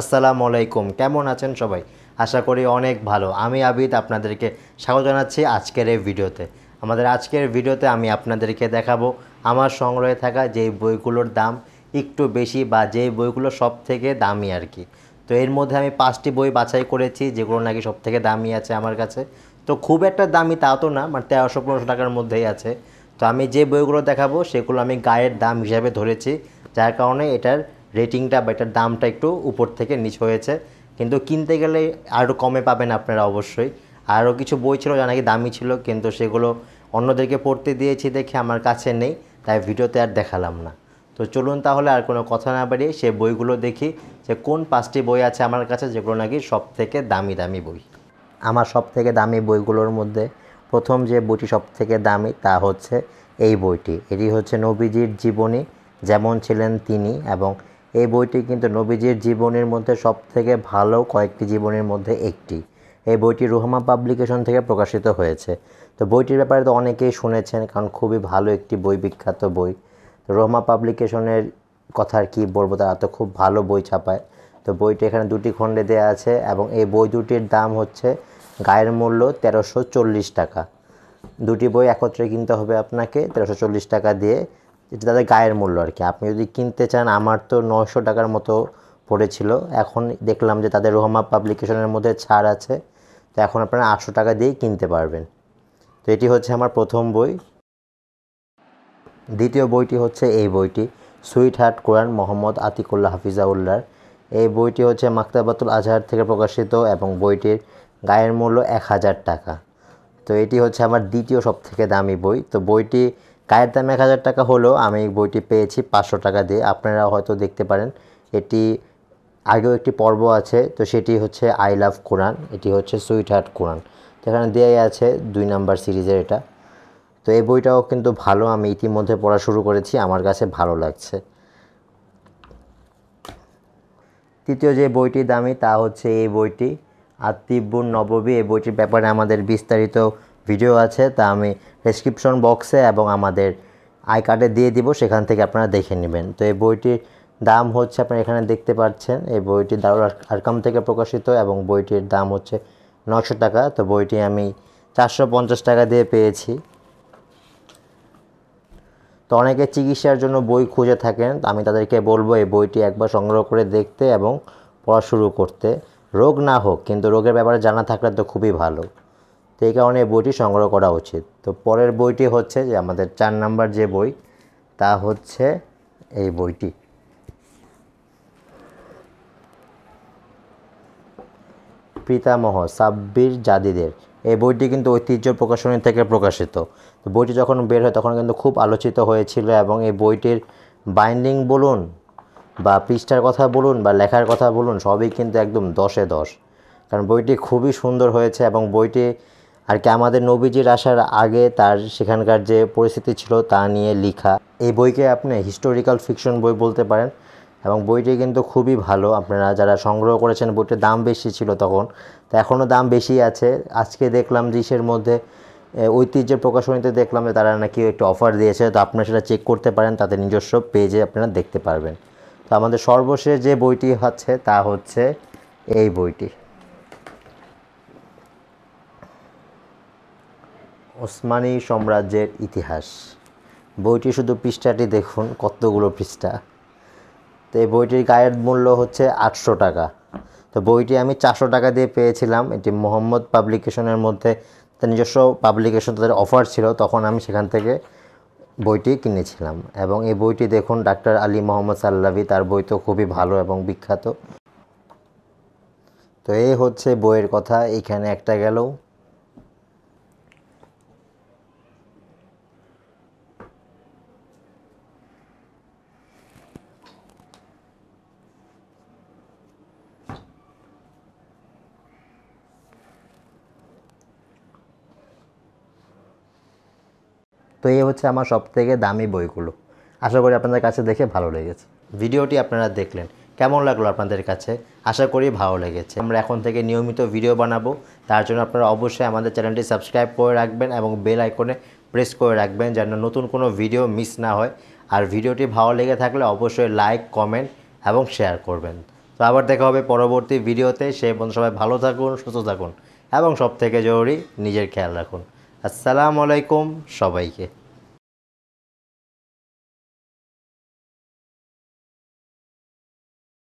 আসসালামু আলাইকুম কেমন আছেন সবাই আশা করি অনেক ভালো আমি আবিদ আপনাদেরকে স্বাগত জানাচ্ছি আজকের এই ভিডিওতে আমাদের আজকের ভিডিওতে আমি আপনাদেরকে দেখাবো আমার সংগ্রহে থাকা যেই বইগুলোর দাম একটু বেশি বা যেই বইগুলো সব থেকে দামি আর কি তো এর মধ্যে আমি পাঁচটি বই বাছাই করেছি যেগুলো নাকি সব থেকে দামি আছে আমার কাছে তো খুব একটা দামি তা তো না মানে তেরোশো পনেরোশো টাকার মধ্যেই আছে তো আমি যে বইগুলো দেখাবো সেগুলো আমি গায়ের দাম হিসাবে ধরেছি যার কারণে এটার রেটিংটা বা দামটা একটু উপর থেকে নিচ হয়েছে কিন্তু কিনতে গেলে আরও কমে পাবেন আপনারা অবশ্যই আরও কিছু বই ছিল যা নাকি দামি ছিল কিন্তু সেগুলো অন্যদেরকে পড়তে দিয়েছি দেখে আমার কাছে নেই তাই ভিডিওতে আর দেখালাম না তো চলুন তাহলে আর কোনো কথা না বাড়িয়ে সে বইগুলো দেখি যে কোন পাঁচটি বই আছে আমার কাছে যেগুলো নাকি সব থেকে দামি দামি বই আমার সব থেকে দামি বইগুলোর মধ্যে প্রথম যে বইটি সব থেকে দামি তা হচ্ছে এই বইটি এটি হচ্ছে নবীজির জীবনী যেমন ছিলেন তিনি এবং এই বইটি কিন্তু নবীজির জীবনের মধ্যে সবথেকে ভালো কয়েকটি জীবনের মধ্যে একটি এই বইটি রুহমা পাবলিকেশন থেকে প্রকাশিত হয়েছে তো বইটির ব্যাপারে তো অনেকেই শুনেছেন কারণ খুবই ভালো একটি বই বিখ্যাত বই তো রোহমা পাবলিকেশনের কথা আর কী বলবো তারা তো খুব ভালো বই ছাপায় তো বইটি এখানে দুটি খণ্ডে দেওয়া আছে এবং এই বই দুটির দাম হচ্ছে গায়ের মূল্য তেরোশো চল্লিশ টাকা দুটি বই একত্রে কিনতে হবে আপনাকে তেরোশো চল্লিশ টাকা দিয়ে এটা তাদের গায়ের মূল্য আর কি আপনি যদি কিনতে চান আমার তো নশো টাকার মতো পড়েছিল এখন দেখলাম যে তাদের রোহমা পাবলিকেশনের মধ্যে ছাড় আছে তো এখন আপনারা আটশো টাকা দিয়েই কিনতে পারবেন তো এটি হচ্ছে আমার প্রথম বই দ্বিতীয় বইটি হচ্ছে এই বইটি সুইট হার্ট কোরআন মোহাম্মদ আতিকুল্লাহ হাফিজাউল্লার এই বইটি হচ্ছে মাক্তাবাতুল আজহার থেকে প্রকাশিত এবং বইটির গায়ের মূল্য এক হাজার টাকা তো এটি হচ্ছে আমার দ্বিতীয় সবথেকে দামি বই তো বইটি গায়ের দাম এক হাজার টাকা হলো আমি বইটি পেয়েছি পাঁচশো টাকা দিয়ে আপনারা হয়তো দেখতে পারেন এটি আগেও একটি পর্ব আছে তো সেটি হচ্ছে আই লাভ কোরআন এটি হচ্ছে সুইট হার্ট কোরআন তো এখানে দেয়াই আছে দুই নাম্বার সিরিজের এটা তো এই বইটাও কিন্তু ভালো আমি ইতিমধ্যে পড়া শুরু করেছি আমার কাছে ভালো লাগছে তৃতীয় যে বইটি দামি তা হচ্ছে এই বইটি আর তিব্বুর নববী এই বইটির ব্যাপারে আমাদের বিস্তারিত ভিডিও আছে তা আমি ডেসক্রিপশন বক্সে এবং আমাদের আই কার্ডে দিয়ে দিব সেখান থেকে আপনারা দেখে নেবেন তো এই বইটির দাম হচ্ছে আপনারা এখানে দেখতে পাচ্ছেন এই বইটি দারুল আরকাম থেকে প্রকাশিত এবং বইটির দাম হচ্ছে নশো টাকা তো বইটি আমি চারশো পঞ্চাশ টাকা দিয়ে পেয়েছি তো অনেকে চিকিৎসার জন্য বই খুঁজে থাকেন আমি তাদেরকে বলবো এই বইটি একবার সংগ্রহ করে দেখতে এবং পড়া শুরু করতে রোগ না হোক কিন্তু রোগের ব্যাপারে জানা থাকলে তো খুবই ভালো এই কারণে এই বইটি সংগ্রহ করা উচিত তো পরের বইটি হচ্ছে যে আমাদের চার নাম্বার যে বই তা হচ্ছে এই বইটি পিতামহ সাব্বির জাদিদের এই বইটি কিন্তু ঐতিহ্য প্রকাশনী থেকে প্রকাশিত তো বইটি যখন বের হয় তখন কিন্তু খুব আলোচিত হয়েছিল এবং এই বইটির বাইন্ডিং বলুন বা পৃষ্ঠার কথা বলুন বা লেখার কথা বলুন সবই কিন্তু একদম দশে দশ কারণ বইটি খুবই সুন্দর হয়েছে এবং বইটি আর কি আমাদের নবীজির আসার আগে তার সেখানকার যে পরিস্থিতি ছিল তা নিয়ে লিখা এই বইকে আপনি হিস্টোরিক্যাল ফিকশন বই বলতে পারেন এবং বইটি কিন্তু খুবই ভালো আপনারা যারা সংগ্রহ করেছেন বইটির দাম বেশি ছিল তখন তো এখনও দাম বেশি আছে আজকে দেখলাম জিসের মধ্যে ঐতিহ্যের প্রকাশনীতে দেখলাম যে তারা নাকি একটু অফার দিয়েছে তো আপনারা সেটা চেক করতে পারেন তাদের নিজস্ব পেজে আপনারা দেখতে পারবেন তো আমাদের সর্বশেষ যে বইটি হচ্ছে তা হচ্ছে এই বইটি ওসমানী সাম্রাজ্যের ইতিহাস বইটি শুধু পৃষ্ঠাটি দেখুন কতগুলো পৃষ্ঠা তো এই বইটির গায়ের মূল্য হচ্ছে আটশো টাকা তো বইটি আমি চারশো টাকা দিয়ে পেয়েছিলাম এটি মোহাম্মদ পাবলিকেশনের মধ্যে তার নিজস্ব পাবলিকেশন তাদের অফার ছিল তখন আমি সেখান থেকে বইটি কিনেছিলাম এবং এই বইটি দেখুন ডাক্তার আলী মোহাম্মদ সাল্লাভি তার বই তো খুবই ভালো এবং বিখ্যাত তো এই হচ্ছে বইয়ের কথা এখানে একটা গেলেও তো এই হচ্ছে আমার সবথেকে দামি বইগুলো আশা করি আপনাদের কাছে দেখে ভালো লেগেছে ভিডিওটি আপনারা দেখলেন কেমন লাগলো আপনাদের কাছে আশা করি ভালো লেগেছে আমরা এখন থেকে নিয়মিত ভিডিও বানাবো তার জন্য আপনারা অবশ্যই আমাদের চ্যানেলটি সাবস্ক্রাইব করে রাখবেন এবং বেল আইকনে প্রেস করে রাখবেন যেন নতুন কোনো ভিডিও মিস না হয় আর ভিডিওটি ভালো লেগে থাকলে অবশ্যই লাইক কমেন্ট এবং শেয়ার করবেন তো আবার দেখা হবে পরবর্তী ভিডিওতে সে সবাই ভালো থাকুন সুস্থ থাকুন এবং সবথেকে জরুরি নিজের খেয়াল রাখুন আসসালামু আলাইকুম সবাইকে